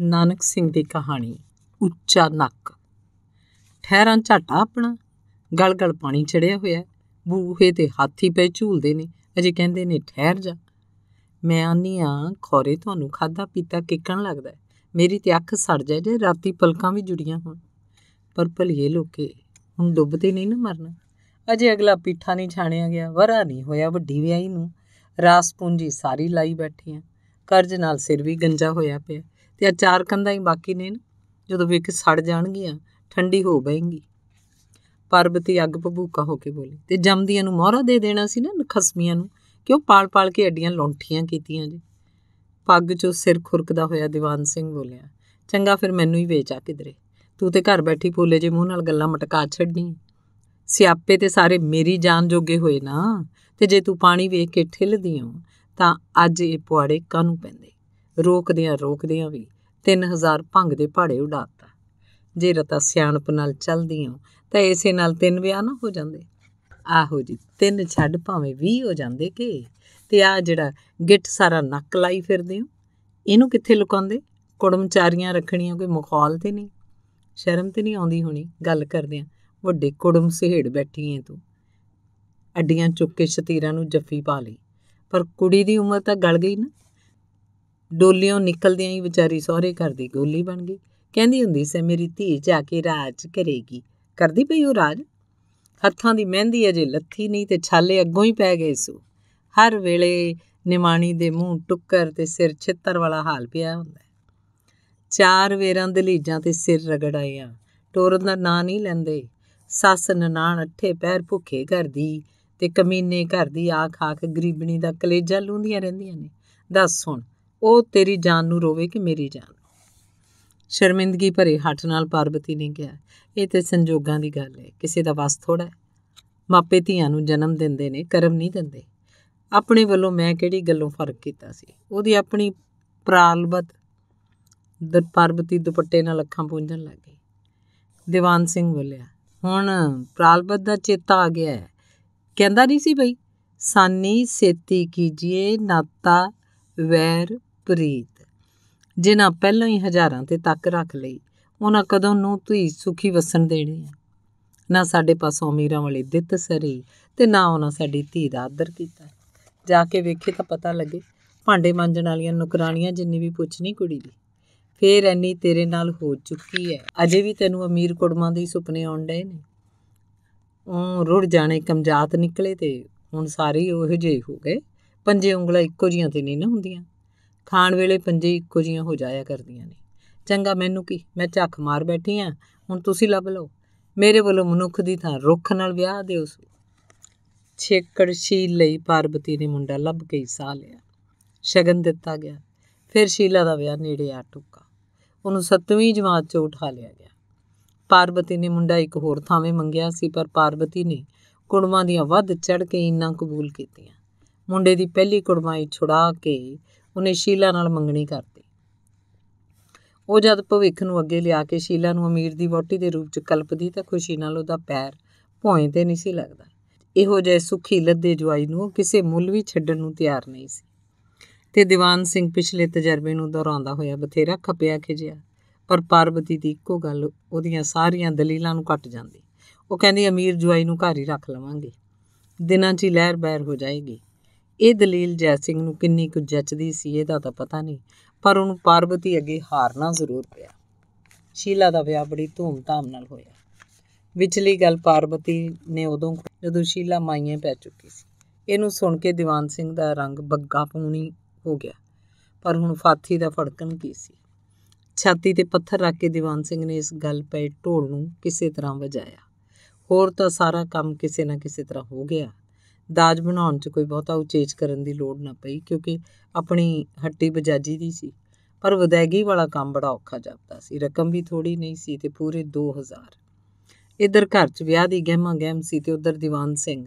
ਨਾਨਕ ਸਿੰਘ ਦੀ ਕਹਾਣੀ ਉੱਚਾ ਨੱਕ ਠਹਿਰਾਂ ਝਾਟਾ ਆਪਣਾ ਗਲਗਲ ਪਾਣੀ ਚੜਿਆ ਹੋਇਆ ਬੂਹੇ ਤੇ ਹਾਥੀ ਪਏ ਝੂਲਦੇ ਨੇ ਅਜੇ ਕਹਿੰਦੇ ਨੇ ਠਹਿਰ ਜਾ ਮੈਂ ਆਨੀ ਆ ਖੋਰੇ ਤੁਹਾਨੂੰ ਖਾਦਾ ਪੀਤਾ ਕਿਕਣ ਲੱਗਦਾ ਮੇਰੀ ਤੇ ਅੱਖ ਸੜ ਜਾ ਜੇ ਰਾਤੀ ਪਲਕਾਂ ਵੀ ਜੁੜੀਆਂ ਹੋਣ ਪਰ ਭਲੀਏ ਲੋਕੇ ਹੁਣ ਡੁੱਬਦੇ ਨਹੀਂ ਨਾ ਮਰਨਾ ਅਜੇ ਅਗਲਾ ਪੀਠਾ ਨਹੀਂ ਛਾਣਿਆ ਗਿਆ ਵਰਾ ਨਹੀਂ ਹੋਇਆ ਵੱਡੀ ਵਿਆਹੀ ਨੂੰ ਰਾਸ ਪੂੰਜੀ ਸਾਰੀ ਲਾਈ ਬੈਠੀ ਆ ਕਰਜ਼ ਨਾਲ ਸਿਰ ਵੀ ਗੰਜਾ ਹੋਇਆ ਪਿਆ ਤੇ ਆ ਚਾਰ ਕੰਧਾਂ ਹੀ ਬਾਕੀ ਨੇ ਨਾ ਜਦੋਂ ਵੇਖ ਸੜ ਜਾਣਗੀਆਂ ਠੰਡੀ ਹੋ ਬੈਂਗੀ ਪਰਬਤੀ ਅੱਗ ਭਬੂਕਾ ਹੋ ਕੇ ਬੋਲੀ ਤੇ ਜਮਦੀਆਂ ਨੂੰ ਮੋਹਰਾ ਦੇ ਦੇਣਾ ਸੀ ਨਾ ਨਖਸਮੀਆਂ ਨੂੰ ਕਿ ਉਹ ਪਾਲ-ਪਾਲ ਕੇ ਅੱਡੀਆਂ ਲੌਂਠੀਆਂ ਕੀਤੀਆਂ ਜੀ ਪੱਗ ਚੋ ਸਿਰ ਖੁਰਕਦਾ ਹੋਇਆ ਦੀਵਾਨ ਸਿੰਘ ਬੋਲਿਆ ਚੰਗਾ ਫਿਰ ਮੈਨੂੰ ਹੀ ਵੇਚ ਆ ਕਿਧਰੇ ਤੂੰ ਤੇ ਘਰ ਬੈਠੀ ਭੋਲੇ ਜੇ ਮੂੰਹ ਨਾਲ ਗੱਲਾਂ ਮਟਕਾ ਛੱਡਣੀ ਸਿਆਪੇ ਤੇ ਸਾਰੇ ਮੇਰੀ ਜਾਨ ਜੋਗੇ ਹੋਏ ਨਾ ਤੇ ਜੇ ਤੂੰ ਪਾਣੀ ਵੇਖ ਕੇ ਠਿੱਲਦੀ ਹਾਂ ਤਾਂ ਅੱਜ ਇਹ ਪੁਆੜੇ ਕਾਨੂੰ ਪੈਂਦੇ ਰੋਕਦਿਆਂ ਰੋਕਦਿਆਂ ਵੀ 3000 ਭੰਗ ਦੇ ਪਹਾੜੇ ਉਡਾਤਾ ਜੇ ਰਤਾ ਸਿਆਣਪ ਨਾਲ ਚੱਲਦੀ ਹਾਂ ਤਾਂ ਇਸੇ ਨਾਲ ਤਿੰਨ ਵਿਆਹ ਨਾ ਹੋ ਜਾਂਦੇ ਆਹੋ ਜੀ ਤਿੰਨ ਛੱਡ ਭਾਵੇਂ 20 ਹੋ ਜਾਂਦੇ ਕਿ ਤੇ ਆ ਜਿਹੜਾ ਗਿੱਟ ਸਾਰਾ ਨੱਕ ਲਾਈ ਫਿਰਦੇ ਹੋ ਇਹਨੂੰ ਕਿੱਥੇ ਲੁਕਾਉਂਦੇ ਕੁੜਮਚਾਰੀਆਂ ਰੱਖਣੀਆਂ ਕੋਈ ਮੁਖੌਲ ਤੇ ਨਹੀਂ ਸ਼ਰਮ ਤੇ ਨਹੀਂ ਆਉਂਦੀ ਹੋਣੀ ਗੱਲ ਕਰਦੇ ਆ ਵੱਡੇ ਕੁੜਮ ਸਿਹੜ ਬੈਠੀ ਐ ਤੂੰ ਅੱਡੀਆਂ ਚੁੱਕ ਕੇ ਸ਼ਤੀਰਾਂ ਨੂੰ ਜੱਫੀ ਪਾ ਲਈ ਪਰ ਕੁੜੀ ਦੀ ਉਮਰ ਤਾਂ ਗਲ ਗਈ ਨਾ ਡੋਲਿਓਂ ਨਿਕਲਦਿਆਂ ਹੀ ਵਿਚਾਰੀ ਸਹਰੇ ਘਰ ਦੀ ਗੋਲੀ ਬਣ ਗਈ ਕਹਿੰਦੀ ਹੁੰਦੀ ਸੀ ਮੇਰੀ ਧੀ ਜਾ ਕੇ ਰਾਜ ਕਰੇਗੀ ਕਰਦੀ ਪਈ ਉਹ ਰਾਜ ਹੱਥਾਂ ਦੀ ਮਹਿੰਦੀ ਅਜੇ ਲੱਥੀ ਨਹੀਂ ਤੇ ਛਾਲੇ ਅੱਗੋਂ ਹੀ ਪੈ ਗਏ ਸੂ ਹਰ ਵੇਲੇ ਨਿਮਾਣੀ ਦੇ ਮੂੰਹ ਟੁੱਕਰ ਤੇ ਸਿਰ ਛਿੱਤਰ ਵਾਲਾ ਹਾਲ ਪਿਆ ਹੁੰਦਾ ਚਾਰ ਵੇਰਾਂ ਦੇ ਲੀਜਾਂ ਤੇ ਸਿਰ ਰਗੜ ਆਇਆ ਟੋਰਨ ਦਾ ਨਾਂ ਨਹੀਂ ਲੈਂਦੇ ਸੱਸ ਨਨਾਣ ਅੱਠੇ ਪੈਰ ਭੁੱਖੇ ਕਰਦੀ ਤੇ ਕਮੀਨੇ ਘਰ ਦੀ ਆਖ ਆਖ ਗਰੀਬਣੀ ਦਾ ਕਲੇਜਾ ਲੂੰਦੀਆਂ ਰਹਿੰਦੀਆਂ ਨੇ ਦੱਸ ਹੁਣ ਉਹ ਤੇਰੀ ਜਾਨ ਨੂੰ ਰੋਵੇ ਕਿ ਮੇਰੀ ਜਾਨ ਸ਼ਰਮਿੰਦਗੀ ਭਰੇ ਹੱਥ ਨਾਲ ਪਾਰਬਤੀ ਨੇ ਕਿਹਾ ਇਹ ਤੇ ਸੰਜੋਗਾਂ ਦੀ ਗੱਲ ਹੈ ਕਿਸੇ ਦਾ ਵਸ ਥੋੜਾ ਹੈ ਮਾਪੇ ਧੀਆਂ ਨੂੰ ਜਨਮ ਦਿੰਦੇ ਨੇ ਕਰਮ ਨਹੀਂ ਦਿੰਦੇ ਆਪਣੇ ਵੱਲੋਂ ਮੈਂ ਕਿਹੜੀ ਗੱਲੋਂ ਫਰਕ ਕੀਤਾ ਸੀ ਉਹਦੀ ਆਪਣੀ ਪ੍ਰਾਲਬਤ ਦਰ ਪਾਰਬਤੀ ਦੁਪੱਟੇ ਨਾਲ ਅੱਖਾਂ ਪੁੰਝਣ ਲੱਗ ਗਈ ਦੀਵਾਨ ਸਿੰਘ ਬੋਲਿਆ ਹੁਣ ਪ੍ਰਾਲਬਤ ਦਾ ਚੇਤਾ ਆ ਗਿਆ ਹੈ ਕਹਿੰਦਾ ਨਹੀਂ ਸੀ ਬਈ ਸਾਨੀ ਸੇਤੀ ਕੀਜੀਏ ਨਾਤਾ ਵੈਰ ਪ੍ਰੀਤ ਜਿਨ੍ਹਾਂ ਪਹਿਲਾਂ ਹੀ ਹਜ਼ਾਰਾਂ ਤੇ ਤੱਕ ਰੱਖ ਲਈ ਉਹਨਾਂ ਕਦੋਂ ਨੂੰ ਧੀ ਸੁਖੀ ਵਸਣ ਦੇਣੀ ਹੈ ਨਾ ਸਾਡੇ ਪਾਸੋਂ ਅਮੀਰਾਂ ਵਾਲੀ ਦਿੱਤ ਸਰੀ ਤੇ ਨਾ ਉਹਨਾਂ ਸਾਡੀ ਧੀ ਦਾ ਆਦਰ ਕੀਤਾ ਜਾ ਕੇ ਵੇਖੇ ਤਾਂ ਪਤਾ ਲੱਗੇ ਭਾਂਡੇ ਮਾਂਜਣ ਵਾਲੀਆਂ ਨੁਕਰਾਨੀਆਂ ਜਿੰਨੀ ਵੀ ਪੁੱਛਣੀ ਕੁੜੀ ਦੀ ਫੇਰ ਐਨੀ ਤੇਰੇ ਨਾਲ ਹੋ ਚੁੱਕੀ ਐ ਅਜੇ ਵੀ ਤੈਨੂੰ ਅਮੀਰ ਕੁੜਮਾਂ ਦੇ ਸੁਪਨੇ ਆਉਣ ਡਏ ਨੇ ਉਹ ਰੁੜ ਜਾਣੇ ਕਮਜਾਤ ਨਿਕਲੇ ਤੇ ਹੁਣ ਸਾਰੇ ਉਹੋ ਜਿਹੇ ਹੋ ਗਏ ਪੰਜੇ ਉਂਗਲਾਂ ਇੱਕੋ ਜੀਆਂ ਤੇ ਨਹੀਂ ਨਾ ਹੁੰਦੀਆਂ ਖਾਣ ਵੇਲੇ ਪੰਜੇ ਇੱਕੋ ਜੀਆਂ ਹੋ ਜਾਇਆ ਕਰਦੀਆਂ ਨੇ ਚੰਗਾ ਮੈਨੂੰ ਕੀ ਮੈਂ ਝੱਖ ਮਾਰ ਬੈਠੀ ਆ ਹੁਣ ਤੁਸੀਂ ਲੱਭ ਲਓ ਮੇਰੇ ਵੱਲੋਂ ਮਨੁੱਖ ਦੀ ਥਾਂ ਰੁੱਖ ਨਾਲ ਵਿਆਹ ਦੇ ਉਸ ਛੇਕੜ ਸ਼ੀਲ ਲਈ ਪਾਰਬਤੀ ਨੇ ਮੁੰਡਾ ਲੱਭ ਕੇ ਸਾਹ ਲਿਆ ਸ਼ਗਨ ਦਿੱਤਾ ਗਿਆ ਫਿਰ ਸ਼ੀਲਾ ਦਾ ਵਿਆਹ ਨੇੜੇ ਆ ਟੁੱਕਾ ਉਹਨੂੰ 7ਵੀਂ ਜਮਾਤ 'ਚ ਉਠਾ ਲਿਆ ਗਿਆ ਪਾਰਬਤੀ ਨੇ ਮੁੰਡਾ ਇੱਕ ਹੋਰ ਥਾਵੇਂ ਮੰਗਿਆ ਸੀ ਪਰ ਪਾਰਬਤੀ ਨੇ ਕੁੜਮਾਂ ਦੀਆਂ ਵੱਧ ਚੜ ਕੇ ਇੰਨਾ ਕਬੂਲ ਕੀਤੀਆਂ ਮੁੰਡੇ ਦੀ ਪਹਿਲੀ ਕੁੜਮਾਈ ਛੁੜਾ ਕੇ ਉਹਨੇ ਸ਼ੀਲਾ ਨਾਲ ਮੰਗਣੀ ਕਰਤੀ ਉਹ ਜਦ ਭਵਿੱਖ ਨੂੰ ਅੱਗੇ ਲਿਆ ਕੇ ਸ਼ੀਲਾ ਨੂੰ ਅਮੀਰ ਦੀ ਵੋਟੀ ਦੇ ਰੂਪ 'ਚ ਕਲਪਦੀ ਤਾਂ ਖੁਸ਼ੀ ਨਾਲ ਉਹਦਾ ਪੈਰ ਭੌਂ ਤੇ ਨਹੀਂ ਸੀ ਲੱਗਦਾ ਇਹੋ ਜਿਹੇ ਸੁਖੀ ਲੱਦੇ ਜਵਾਈ ਨੂੰ ਕਿਸੇ ਮੁੱਲ ਵੀ ਛੱਡਣ ਨੂੰ ਤਿਆਰ ਨਹੀਂ ਸੀ ਤੇ ਦੀਵਾਨ ਸਿੰਘ ਪਿਛਲੇ ਤਜਰਬੇ ਨੂੰ ਦੁਹਰਾਉਂਦਾ ਹੋਇਆ ਬਥੇਰਾ ਖਪਿਆ ਖਿਜਿਆ ਪਰ ਪਾਰਵਤੀ ਦੀ ਇੱਕੋ ਗੱਲ ਉਹਦੀਆਂ ਸਾਰੀਆਂ ਦਲੀਲਾਂ ਨੂੰ ਕੱਟ ਜਾਂਦੀ ਉਹ ਕਹਿੰਦੀ ਅਮੀਰ ਜਵਾਈ ਨੂੰ ਘਰ ਹੀ ਰੱਖ ਲਵਾਂਗੇ ਦਿਨਾਂ 'ਚ ਹੀ ਲਹਿਰ ਬਹਿਰ ਹੋ ਜਾਏਗੀ ਇਹ ਦਲੀਲ ਜੈ ਸਿੰਘ ਨੂੰ ਕਿੰਨੀ ਕੁ ਜੱਚਦੀ ਸੀ ਇਹਦਾ ਤਾਂ ਪਤਾ ਨਹੀਂ ਪਰ ਉਹਨੂੰ ਪਾਰਵਤੀ ਅੱਗੇ ਹਾਰਨਾ ਜ਼ਰੂਰ ਪਿਆ ਸ਼ੀਲਾ ਦਾ ਵਿਆਹ ਬੜੀ ਧੂਮ-ਧਾਮ ਨਾਲ ਹੋਇਆ ਵਿਚਲੀ ਗੱਲ ਪਾਰਵਤੀ ਨੇ ਉਦੋਂ ਜਦੋਂ ਸ਼ੀਲਾ ਮਾਈਆਂ ਪੈ ਚੁੱਕੀ ਸੀ ਇਹਨੂੰ ਸੁਣ ਕੇ ਦੀਵਾਨ ਸਿੰਘ ਦਾ ਰੰਗ ਬੱਗਾ ਪੂਣੀ ਹੋ ਗਿਆ ਪਰ ਹੁਣ ਫਾਥੀ ਦਾ ਫੜਕਣ ਕੀ ਸੀ ਛਾਤੀ ਤੇ ਪੱਥਰ ਰੱਖ ਕੇ ਦੀਵਾਨ ਸਿੰਘ ਨੇ ਇਸ ਗੱਲ ਪਏ ਢੋਲ ਨੂੰ ਕਿਸੇ ਤਰ੍ਹਾਂ ਵਜਾਇਆ ਹੋਰ ਤਾਂ ਸਾਰਾ ਕੰਮ ਕਿਸੇ ਨਾ ਕਿਸੇ ਤਰ੍ਹਾਂ ਹੋ ਗਿਆ ਦਾਜ ਬਣਾਉਣ 'ਚ ਕੋਈ ਬਹੁਤਾ ਉਚੇਚ ਕਰਨ ਦੀ ਲੋੜ ਨਾ ਪਈ ਕਿਉਂਕਿ ਆਪਣੀ ਹੱਟੀ ਬਜਾਜੀ ਦੀ ਸੀ ਪਰ ਵਿਦਾਇਗੀ ਵਾਲਾ ਕੰਮ ਬੜਾ ਔਖਾ ਜਾਂਦਾ ਸੀ ਰਕਮ ਵੀ ਥੋੜੀ ਨਹੀਂ ਸੀ ਤੇ ਪੂਰੇ 2000 ਇਧਰ ਘਰ 'ਚ ਵਿਆਹ ਦੀ ਗਹਿਮਾ ਗਹਿਮ ਸੀ ਤੇ ਉਧਰ ਦੀਵਾਨ ਸਿੰਘ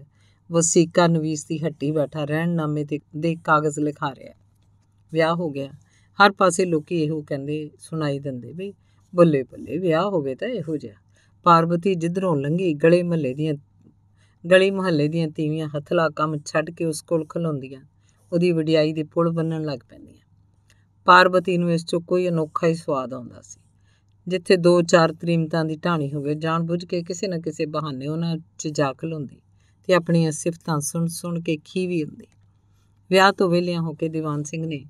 ਵਸੀਕਾ ਨਵੀਸ ਦੀ ਹੱਟੀ ਬੈਠਾ ਰਹਿਣ ਨਾਮੇ ਤੇ ਦੇ ਕਾਗਜ਼ ਲਿਖਾ ਰਿਹਾ ਵਿਆਹ ਹੋ ਗਿਆ ਹਰ ਪਾਸੇ ਲੋਕੀ ਇਹੋ ਕਹਿੰਦੇ ਸੁਣਾਈ ਦਿੰਦੇ ਬਈ ਬੱਲੇ ਬੱਲੇ ਵਿਆਹ ਹੋਵੇ ਤਾਂ ਇਹੋ ਜਿਹਾ ਪਾਰਵਤੀ ਜਿੱਧਰੋਂ ਲੰਘੀ ਗਲੇ ਮੱਲੇ ਦੀਆਂ ਗਲੀ ਮੁਹੱਲੇ ਦੀਆਂ ਤੀਵੀਆਂ ਹਥਲਾ ਕੰਮ ਛੱਡ ਕੇ ਉਸ ਕੋਲ ਖਲੋਂਦੀਆਂ ਉਹਦੀ ਵਡਿਆਈ ਦੇ ਪੁੱਲ ਬੰਨਣ ਲੱਗ ਪੈਂਦੀਆਂ ਪਾਰਬਤੀ ਨੂੰ ਇਸ 'ਚੋਂ ਕੋਈ ਅਨੋਖਾ ਹੀ ਸਵਾਦ ਆਉਂਦਾ ਸੀ ਜਿੱਥੇ ਦੋ ਚਾਰ ਤ੍ਰੀਮਤਾਂ ਦੀ ਢਾਣੀ ਹੋਵੇ ਜਾਣ ਬੁੱਝ ਕੇ ਕਿਸੇ ਨਾ ਕਿਸੇ ਬਹਾਨੇ ਉਹਨਾਂ 'ਚ ਜਾ ਖਲੋਂਦੀ ਤੇ ਆਪਣੀਆਂ ਸਿਫਤਾਂ ਸੁਣ-ਸੁਣ ਕੇ ਖੀਵੀ ਹੁੰਦੀ ਵਿਆਹ ਤੋਂ ਵਿਹਲਿਆਂ ਹੋ ਕੇ ਦੀਵਾਨ ਸਿੰਘ ਨੇ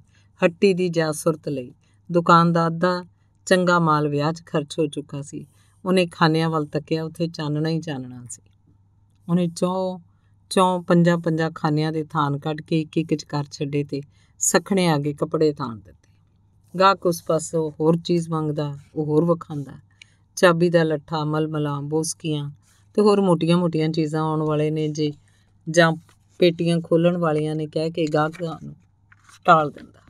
ਹੱਟੀ ਦੀ ਜਾਸੁਰਤ ਲਈ ਦੁਕਾਨਦਾਰ ਦਾ ਚੰਗਾ ਮਾਲ ਵਿਆਹ 'ਚ ਖਰਚ ਹੋ ਚੁੱਕਾ ਸੀ ਉਹਨੇ ਖਾਨਿਆਂ ਵੱਲ ਤੱਕਿਆ ਉੱਥੇ ਚਾਨਣਾ ਹੀ ਚਾਨਣਾ ਸੀ ਉਹਨੇ ਚੌ ਚੌ ਪੰਜਾ ਪੰਜਾ ਖਾਨਿਆਂ ਦੇ ਥਾਨ ਕੱਢ ਕੇ ਇੱਕ ਇੱਕ ਚ ਕਰ ਛੱਡੇ ਤੇ ਸਖਣੇ ਆਗੇ ਕਪੜੇ ਕੱਪੜੇ ਥਾਨ ਦਿੱਤੇ ਗਾਹਕ ਉਸ ਪਾਸੋਂ ਹੋਰ ਚੀਜ਼ ਮੰਗਦਾ ਉਹ ਹੋਰ ਵਖਾਂਦਾ ਚਾਬੀ ਦਾ ਲੱਠਾ ਮਲਮਲਾਂ ਬੋਸਕੀਆਂ ਤੇ ਹੋਰ ਮੋਟੀਆਂ-ਮੋਟੀਆਂ ਚੀਜ਼ਾਂ ਆਉਣ ਵਾਲੇ ਨੇ ਜੇ ਜਾਂ ਪੇਟੀਆਂ ਖੋਲਣ ਵਾਲਿਆਂ ਨੇ ਕਹਿ ਕੇ ਗਾਹਕਾਂ ਨੂੰ ਟਾਲ ਦਿੰਦਾ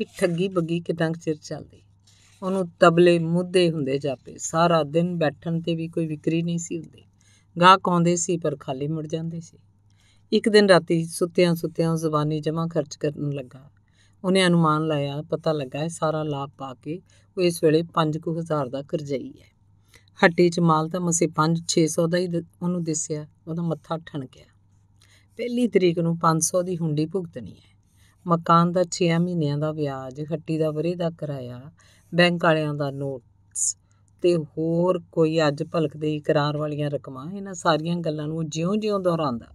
ਇਹ ਠੱਗੀ ਬੱਗੀ ਕਿਦਾਂ ਚਿਰ ਚੱਲਦੀ ਉਹਨੂੰ ਤਬਲੇ ਮੁੱਦੇ ਹੁੰਦੇ ਜਾਪੇ ਸਾਰਾ ਦਿਨ ਬੈਠਣ ਤੇ ਵੀ ਕੋਈ ਵਿਕਰੀ ਨਹੀਂ ਸੀ ਹੁੰਦੀ ਗਾਹਕ ਆਉਂਦੇ ਸੀ ਪਰ ਖਾਲੀ ਮੁੜ ਜਾਂਦੇ ਸੀ ਇੱਕ ਦਿਨ ਰਾਤੀ ਸੁੱਤਿਆਂ ਸੁੱਤਿਆਂ ਜ਼ਬਾਨੀ ਜਮਾ ਖਰਚ ਕਰਨ ਲੱਗਾ ਉਹਨੇ ਅਨੁਮਾਨ ਲਾਇਆ ਪਤਾ ਲੱਗਾ ਇਹ ਸਾਰਾ ਲਾਭ ਪਾ ਕੇ ਉਹ ਇਸ ਵੇਲੇ 5000 ਦਾ ਕਰਜ਼ਈ ਹੈ ਹੱਟੀ 'ਚ ਮਾਲ ਤਾਂ ਮਸੇ 5-600 ਦਾ ਹੀ ਉਹਨੂੰ ਦਿਸਿਆ ਉਹਦਾ ਮੱਥਾ ਠਣ ਗਿਆ ਪਹਿਲੀ ਤਰੀਕ ਨੂੰ 500 ਦੀ ਹੁੰਡੀ ਭੁਗਤਣੀ ਹੈ ਮਕਾਨ ਦਾ 6 ਮਹੀਨਿਆਂ ਦਾ ਵਿਆਜ ਹੱਟੀ ਦਾ ਵਰੇ ਦਾ ਕਿਰਾਇਆ ਬੈਂਕ ਵਾਲਿਆਂ ਦਾ ਨੋਟ ਤੇ ਹੋਰ ਕੋਈ ਅੱਜ ਭਲਕਦੇ ਇਕਰਾਰ ਵਾਲੀਆਂ ਰਕਮਾਂ ਇਹਨਾਂ ਸਾਰੀਆਂ ਗੱਲਾਂ ਨੂੰ ਜਿਉਂ-ਜਿਉਂ ਦੁਹਰਾਉਂਦਾ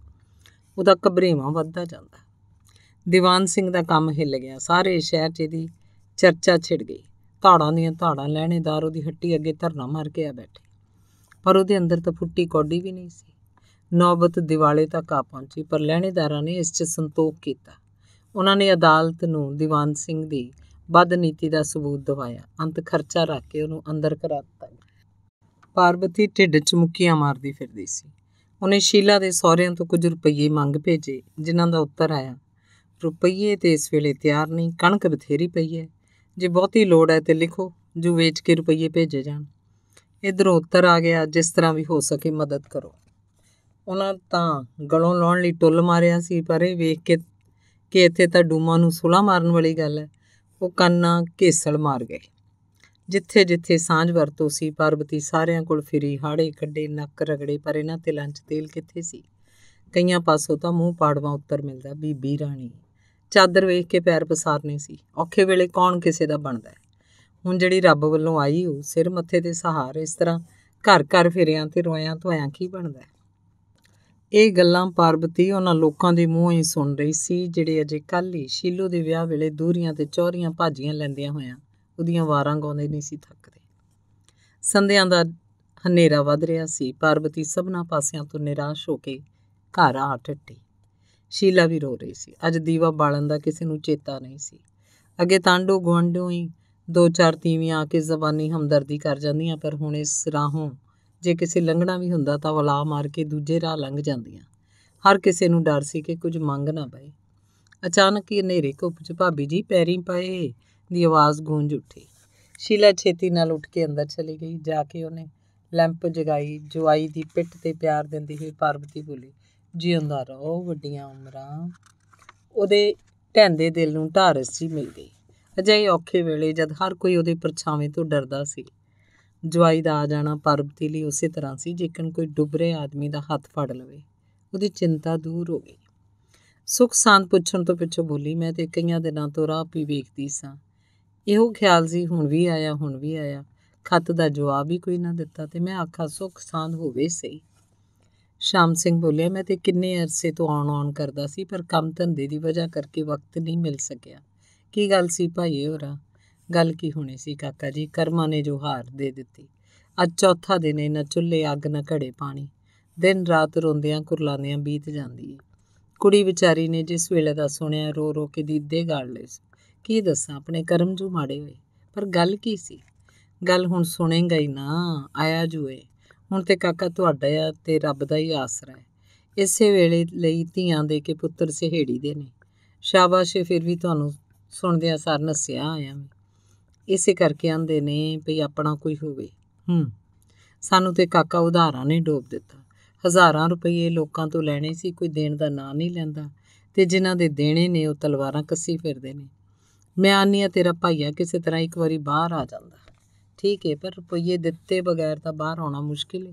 ਉਹਦਾ ਕਬਰੇਵਾ ਵੱਧਦਾ ਜਾਂਦਾ ਦੀਵਾਨ ਸਿੰਘ ਦਾ ਕੰਮ ਹਿੱਲ ਗਿਆ ਸਾਰੇ ਸ਼ਹਿਰ 'ਚ ਇਹਦੀ ਚਰਚਾ ਛਿੜ ਗਈ ਧਾੜਾਂ ਦੀਆਂ ਧਾੜਾਂ ਲੈਣੇਦਾਰ ਉਹਦੀ ਹੱਟੀ ਅੱਗੇ ਧਰਨਾ ਮਾਰ ਕੇ ਆ ਬੈਠੇ ਪਰ ਉਹਦੇ ਅੰਦਰ ਤਾਂ ਫੁੱਟੀ ਕੌਡੀ ਵੀ ਨਹੀਂ ਸੀ ਨੌਬਤ ਦਿਵਾਲੇ ਤੱਕ ਆ ਪਹੁੰਚੀ ਪਰ ਲੈਣੇਦਾਰਾਂ ਨੇ ਇਸ 'ਚ ਸੰਤੋਖ ਕੀਤਾ ਉਹਨਾਂ ਨੇ ਅਦਾਲਤ ਨੂੰ ਦੀਵਾਨ ਸਿੰਘ ਦੀ ਬਦ ਨੀਤੀ ਦਾ ਸਬੂਤ ਦਵਾਇਆ ਅੰਤ ਖਰਚਾ ਰੱਖ ਕੇ ਉਹਨੂੰ ਅੰਦਰ ਕਰਾ ਦਿੱਤਾ ਪਾਰਵਤੀ ਢਿੱਡ 'ਚ ਮੁੱਕੀਆਂ ਮਾਰਦੀ ਫਿਰਦੀ ਸੀ ਉਹਨੇ ਸ਼ੀਲਾ ਦੇ ਸਹੁਰਿਆਂ ਤੋਂ ਕੁਝ ਰੁਪਈਏ ਮੰਗ ਭੇਜੇ ਜਿਨ੍ਹਾਂ ਦਾ ਉੱਤਰ ਆਇਆ ਰੁਪਈਏ ਤੇ ਇਸ ਵੇਲੇ ਤਿਆਰ ਨਹੀਂ ਕਣਕ ਬਥੇਰੀ ਪਈ ਹੈ ਜੇ ਬਹੁਤੀ ਲੋੜ ਹੈ ਤੇ ਲਿਖੋ ਜੋ ਵੇਚ ਕੇ ਰੁਪਈਏ ਭੇਜੇ ਜਾਣ ਇਧਰੋਂ ਉੱਤਰ ਆ ਗਿਆ ਜਿਸ ਤਰ੍ਹਾਂ ਵੀ ਹੋ ਸਕੇ ਮਦਦ ਕਰੋ ਉਹਨਾਂ ਤਾਂ ਗਲੋਂ ਲਾਉਣ ਲਈ ਟੁੱਲ ਮਾਰਿਆ ਸੀ ਪਰ ਇਹ ਵੇਖ ਕੇ ਕਿ ਇੱਥੇ ਤਾਂ ਡੂਮਾ ਨੂੰ ਸੁਲਾ ਮਾਰਨ ਵਾਲੀ ਗੱਲ ਹੈ ਉਹ ਕੰਨਾ ਕੇਸਲ ਮਾਰ ਗਏ ਜਿੱਥੇ ਜਿੱਥੇ ਸਾਂਝ ਵਰਤੋ ਸੀ ਪਾਰਵਤੀ ਸਾਰਿਆਂ ਕੋਲ ਫਿਰੀ ਹਾੜੇ ਕੱਡੇ ਨੱਕ ਰਗੜੇ ਪਰ ਇਹਨਾਂ ਤੇ ਲੰਚ ਤੇਲ ਕਿੱਥੇ ਸੀ ਕਈਆਂ ਪਾਸੋਂ ਤਾਂ ਮੂੰਹ ਪਾੜਵਾ ਉੱਤਰ ਮਿਲਦਾ ਬੀਬੀ ਰਾਣੀ ਚਾਦਰ ਵੇਖ ਕੇ ਪੈਰ ਪਸਾਰਨੇ ਸੀ ਔਖੇ ਵੇਲੇ ਕੌਣ ਕਿਸੇ ਦਾ ਬਣਦਾ ਹੈ ਹੁਣ ਜਿਹੜੀ ਰੱਬ ਵੱਲੋਂ ਆਈ ਹੋ ਸਿਰ ਮੱਥੇ ਤੇ ਸਹਾਰ ਇਸ ਤਰ੍ਹਾਂ ਘਰ ਘਰ ਫਿਰਿਆਂ ਤੇ ਰੋਇਆਂ ਧੋਇਆਂ ਕੀ ਬਣਦਾ ਹੈ ਇਹ ਗੱਲਾਂ ਪਾਰਬਤੀ ਉਹਨਾਂ ਲੋਕਾਂ ਦੇ ਮੂੰਹੋਂ ਹੀ ਸੁਣ ਰਹੀ ਸੀ ਜਿਹੜੇ ਅਜੇ ਕੱਲ ਹੀ ਸ਼ੀਲੋ ਦੇ ਵਿਆਹ ਵੇਲੇ ਦੂਰੀਆਂ ਤੇ ਚੌਰੀਆਂ ਭਾਜੀਆਂ ਲੈਂਦਿਆਂ ਹੋਇਆਂ ਉਹਦੀਆਂ ਵਾਰਾਂ ਗਾਉਂਦੇ ਨਹੀਂ ਸੀ ਥੱਕਦੇ ਸੰਧਿਆ ਦਾ ਹਨੇਰਾ ਵੱਧ ਰਿਹਾ ਸੀ ਪਾਰਬਤੀ ਸਭਨਾ ਪਾਸਿਆਂ ਤੋਂ ਨਿਰਾਸ਼ ਹੋ ਕੇ ਘਰ ਆ ਟੱਟੀ ਸ਼ੀਲਾ ਵੀ ਰੋ ਰਹੀ ਸੀ ਅੱਜ ਦੀਵਾ ਬਾਲਣ ਦਾ ਕਿਸੇ ਨੂੰ ਚੇਤਾ ਨਹੀਂ ਸੀ ਅੱਗੇ ਤਾਂਡੋ ਗਵੰਡੋਈ ਹੀ ਦੋ ਚਾਰ ਤੀਵੀਆਂ ਆ ਕੇ ਜ਼ਬਾਨੀ ਹਮਦਰਦੀ ਕਰ ਜਾਂਦੀਆਂ ਪਰ ਹੁਣ ਇਸ ਰਾਹੋਂ ਜੇ ਕਿਸੇ ਲੰਘਣਾ ਵੀ ਹੁੰਦਾ ਤਾਂ ਵਲਾ ਮਾਰ ਕੇ ਦੂਜੇ ਰਾਹ ਲੰਘ ਜਾਂਦੀਆਂ ਹਰ ਕਿਸੇ ਨੂੰ ਡਰ ਸੀ ਕਿ ਕੁਝ ਮੰਗ ਨਾ ਪਏ ਅਚਾਨਕ ਹੀ ਹਨੇਰੇ ਕੋਪ 'ਚ ਭਾਬੀ ਜੀ ਪੈਰੀਂ ਪਏ ਦੀ ਆਵਾਜ਼ ਗੂੰਜ ਉੱਠੀ ਸ਼ੀਲਾ ਛੇਤੀ ਨਾਲ ਉੱਠ ਕੇ ਅੰਦਰ ਚਲੀ ਗਈ ਜਾ ਕੇ ਉਹਨੇ ਲੈਂਪ ਜਗਾਈ ਜਵਾਈ ਦੀ ਪਿੱਠ ਤੇ ਪਿਆਰ ਦਿੰਦੀ ਹੋਈ ਪਾਰਵਤੀ ਬੋਲੀ ਜਿਉਂਦਾ ਰਹੋ ਵੱਡੀਆਂ ਉਮਰਾਂ ਉਹਦੇ ਢੈਂਦੇ ਦਿਲ ਨੂੰ ਢਾਰਸ ਜੀ ਮਿਲ ਗਈ ਅਜਿਹੇ ਔਖੇ ਵੇਲੇ ਜਦ ਹਰ ਕੋਈ ਉਹਦੇ ਪਰਛਾਵੇਂ ਤੋਂ ਡਰਦਾ ਸੀ ਜਵਾਈ ਦਾ ਆ ਜਾਣਾ ਪਰਬਤੀ ਲਈ ਉਸੇ ਤਰ੍ਹਾਂ ਸੀ ਜੇਕਰ ਕੋਈ ਡੁੱਬਰੇ ਆਦਮੀ ਦਾ ਹੱਥ ਫੜ ਲਵੇ ਉਹਦੀ ਚਿੰਤਾ ਦੂਰ ਹੋ ਗਈ ਸੁਖ ਸ਼ਾਂਤ ਪੁੱਛਣ ਤੋਂ ਪਿੱਛੋਂ ਬੋਲੀ ਮੈਂ ਤੇ ਕਈਆਂ ਦਿਨਾਂ ਤੋਂ ਰਾਹ ਵੀ ਵੇਖਦੀ ਸਾਂ ਇਹੋ ਖਿਆਲ ਸੀ ਹੁਣ ਵੀ ਆਇਆ ਹੁਣ ਵੀ ਆਇਆ ਖੱਤ ਦਾ ਜਵਾਬ ਹੀ ਕੋਈ ਨਾ ਦਿੱਤਾ ਤੇ ਮੈਂ ਆਖਾ ਸੁਖ ਸ਼ਾਂਤ ਹੋਵੇ ਸਹੀ ਸ਼ਾਮ ਸਿੰਘ ਬੋਲਿਆ ਮੈਂ ਤੇ ਕਿੰਨੇ ਅਰਸੇ ਤੋਂ ਆਉਣ ਆਉਣ ਕਰਦਾ ਸੀ ਪਰ ਕੰਮ ਧੰਦੇ ਦੀ ਵਜ੍ਹਾ ਕਰਕੇ ਵਕਤ ਨਹੀਂ ਮਿਲ ਸਕਿਆ ਕੀ ਗੱਲ ਸੀ ਭਾਈ ਹੋਰਾ ਗੱਲ ਕੀ ਹੋਣੀ ਸੀ ਕਾਕਾ ਜੀ ਕਰਮਾਂ ਨੇ ਜੋ ਹਾਰ ਦੇ ਦਿੱਤੀ ਅੱਜ ਚੌਥਾ ਦਿਨ ਇਹਨਾਂ ਚੁੱਲ੍ਹੇ ਅੱਗ ਨਾ ਘੜੇ ਪਾਣੀ ਦਿਨ ਰਾਤ ਰੋਂਦਿਆਂ ਕੁਰਲਾਨਿਆਂ ਬੀਤ ਜਾਂਦੀ ਹੈ ਕੁੜੀ ਵਿਚਾਰੀ ਨੇ ਜਿਸ ਵੇਲੇ ਦਾ ਸੁਣਿਆ ਰੋ ਰੋ ਕੇ ਦੀਦੇ ਗਾਲ ਲਏ ਕੀ ਦੱਸਾਂ ਆਪਣੇ ਕਰਮ ਜੋ ਮਾੜੇ ਹੋਏ ਪਰ ਗੱਲ ਕੀ ਸੀ ਗੱਲ ਹੁਣ ਸੁਣੇਗਾ ਹੀ ਨਾ ਆਇਆ ਜੂਏ ਹੁਣ ਤੇ ਕਾਕਾ ਤੁਹਾਡਾ ਆ ਤੇ ਰੱਬ ਦਾ ਹੀ ਆਸਰਾ ਹੈ ਇਸੇ ਵੇਲੇ ਲਈ ਧੀਆਂ ਦੇ ਕੇ ਪੁੱਤਰ ਸਹੇੜੀ ਦੇ ਨੇ ਸ਼ਾਬਾਸ਼ ਫਿਰ ਵੀ ਤੁਹਾਨੂੰ ਸੁਣਦਿਆਂ ਸਾਰ ਨਸਿਆ ਆਇਆ ਮੈਂ ਇਸੇ ਕਰਕੇ ਆਂਦੇ ਨੇ ਭਈ ਆਪਣਾ ਕੋਈ ਹੋਵੇ ਹੂੰ ਸਾਨੂੰ ਤੇ ਕਾਕਾ ਉਧਾਰਾਂ ਨੇ ਡੋਬ ਦਿੱਤਾ ਹਜ਼ਾਰਾਂ ਰੁਪਏ ਲੋਕਾਂ ਤੋਂ ਲੈਣੇ ਸੀ ਕੋਈ ਦੇਣ ਦਾ ਨਾਂ ਨਹੀਂ ਲੈਂਦਾ ਤੇ ਜਿਨ੍ਹਾਂ ਦੇ ਦੇਣੇ ਨੇ ਉਹ ਤਲਵਾਰਾਂ ਕੱਸੀ ਫਿਰਦੇ ਨੇ ਮੈਂ ਆਨੀਆ ਤੇਰਾ ਭਾਈਆ ਕਿਸੇ ਤਰ੍ਹਾਂ ਇੱਕ ਵਾਰੀ ਬਾਹਰ ਆ ਜਾਂਦਾ ਠੀਕ ਹੈ ਪਰ ਰੁਪਏ ਦਿੱਤੇ ਬਗੈਰ ਤਾਂ ਬਾਹਰ ਆਉਣਾ ਮੁਸ਼ਕਿਲ ਹੈ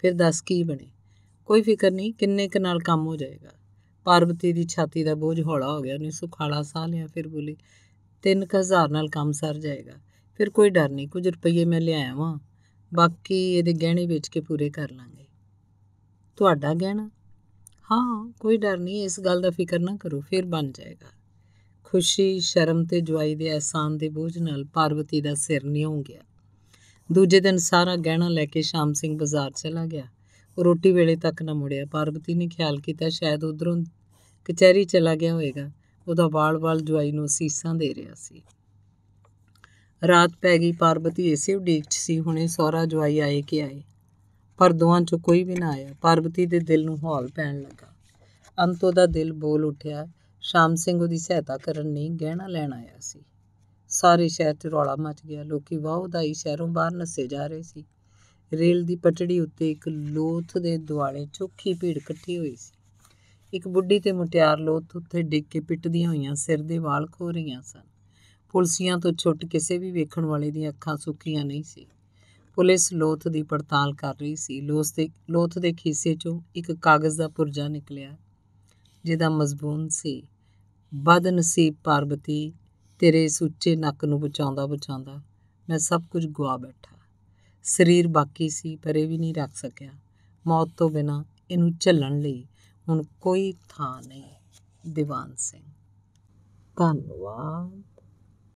ਫਿਰ ਦੱਸ ਕੀ ਬਣੇ ਕੋਈ ਫਿਕਰ ਨਹੀਂ ਕਿੰਨੇ ਕ ਨਾਲ ਕੰਮ ਹੋ ਜਾਏਗਾ ਪਾਰਵਤੀ ਦੀ ਛਾਤੀ ਦਾ ਬੋਝ ਹੌਲਾ ਹੋ ਗਿਆ ਉਹਨੇ ਸੁਖਾਲਾ ਸਾਹ ਲਿਆ ਫਿਰ ਬੋਲੀ 3000 ਨਾਲ ਕੰਮ ਸਰ ਜਾਏਗਾ ਫਿਰ ਕੋਈ ਡਰ ਨਹੀਂ ਕੁਝ ਰੁਪਏ ਮੈਂ ਲਿਆਇਆ ਵਾਂ ਬਾਕੀ ਇਹਦੇ ਗਹਿਣੇ ਵੇਚ ਕੇ ਪੂਰੇ ਕਰ ਲਾਂਗੇ ਤੁਹਾਡਾ ਗਹਿਣਾ ਹਾਂ ਕੋਈ ਡਰ ਨਹੀਂ ਇਸ ਗੱਲ ਦਾ ਫਿਕਰ ਨਾ ਕਰੋ ਫਿਰ ਬਣ ਜਾਏਗਾ ਖੁਸ਼ੀ ਸ਼ਰਮ ਤੇ ਜਵਾਈ ਦੇ ਅਹਿਸਾਨ ਦੇ ਬੋਝ ਨਾਲ ਪਾਰਵਤੀ ਦਾ ਸਿਰ ਨਿਉਂ ਗਿਆ ਦੂਜੇ ਦਿਨ ਸਾਰਾ ਗਹਿਣਾ ਲੈ ਕੇ ਸ਼ਾਮ ਸਿੰਘ ਬਾਜ਼ਾਰ ਚਲਾ ਗਿਆ ਉਹ ਰੋਟੀ ਵੇਲੇ ਤੱਕ ਨਾ ਮੁੜਿਆ ਪਾਰਵਤੀ ਨੇ ਖਿਆਲ ਕੀਤਾ ਸ਼ਾਇਦ ਉਧਰੋਂ ਕਚਹਿਰੀ ਚਲਾ ਗਿਆ ਹੋਵੇਗਾ ਉਹਦਾ ਵਾਲ-ਵਾਲ ਜਵਾਈ ਨੂੰ ਅਸੀਸਾਂ ਦੇ ਰਿਹਾ ਸੀ ਰਾਤ ਪੈ ਗਈ ਪਾਰਵਤੀ ਇਸੇ ਉਡੀਕ 'ਚ ਸੀ ਹੁਣੇ ਸੋਹਰਾ ਜਵਾਈ ਆਏ ਕਿ ਆਏ ਪਰ ਦੋਵਾਂ 'ਚੋਂ ਕੋਈ ਵੀ ਨਾ ਆਇਆ ਪਾਰਵਤੀ ਦੇ ਦਿਲ ਨੂੰ ਹੌਲ ਪੈਣ ਲੱਗਾ ਅੰਤੋ ਦਾ ਦਿਲ ਬੋਲ ਉੱਠਿਆ ਸ਼ਾਮ ਸਿੰਘ ਉਹਦੀ ਸਹਾਇਤਾ ਕਰਨ ਨਹੀਂ ਗਹਿਣਾ ਲੈਣ ਆਇਆ ਸੀ ਸਾਰੇ ਸ਼ਹਿਰ 'ਚ ਰੌਲਾ ਮਚ ਗਿਆ ਲੋਕੀ ਵਾਹ-ਉਦਾਈ ਸ਼ਹਿਰੋਂ ਬਾਹਰ ਨੱਸੇ ਜਾ ਰਹੇ ਸੀ ਰੇਲ ਦੀ ਪਟੜੀ ਉੱਤੇ ਇੱਕ ਲੋਥ ਦੇ ਦੁਆਲੇ ਚੋਖੀ ਭੀੜ ਇਕੱਠੀ ਹੋਈ ਸੀ ਇੱਕ ਬੁੱਢੀ ਤੇ ਮੁਟਿਆਰ ਲੋਥ ਉੱਥੇ ਡਿੱਗ ਕੇ ਪਿੱਟਦੀਆਂ ਹੋਈਆਂ ਸਿਰ ਦੇ ਵਾਲ ਖੋ ਰਹੀਆਂ ਸਨ ਪੁਲਸੀਆਂ ਤੋਂ ਛੁੱਟ ਕਿਸੇ ਵੀ ਵੇਖਣ ਵਾਲੇ ਦੀਆਂ ਅੱਖਾਂ ਸੁੱਕੀਆਂ ਨਹੀਂ ਸੀ ਪੁਲਿਸ ਲੋਥ ਦੀ ਪੜਤਾਲ ਕਰ ਰਹੀ ਸੀ ਲੋਥ ਦੇ ਲੋਥ ਦੇ ਖੀਸੇ 'ਚੋਂ ਇੱਕ ਕਾਗਜ਼ ਦਾ ਪੁਰਜਾ ਨਿਕਲਿਆ ਜਿਹਦਾ ਮਜ਼ਬੂਨ ਸੀ ਬਦਨਸੀਬ ਪਾਰਬਤੀ ਤੇਰੇ ਸੁੱਚੇ ਨੱਕ ਨੂੰ ਬਚਾਉਂਦਾ ਬਚਾਉਂਦਾ ਮੈਂ ਸਭ ਕੁਝ ਗਵਾ ਬੈਠਾ ਸਰੀਰ ਬਾਕੀ ਸੀ ਪਰ ਇਹ ਵੀ ਨਹੀਂ ਰੱਖ ਸਕਿਆ ਮੌਤ ਤੋਂ ਬਿਨਾ ਇਹਨੂੰ ਝੱਲਣ ਲਈ ਹੁਣ ਕੋਈ ਥਾਂ ਨਹੀਂ ਦੀਵਾਨ ਸਿੰਘ ਧੰਨਵਾਦ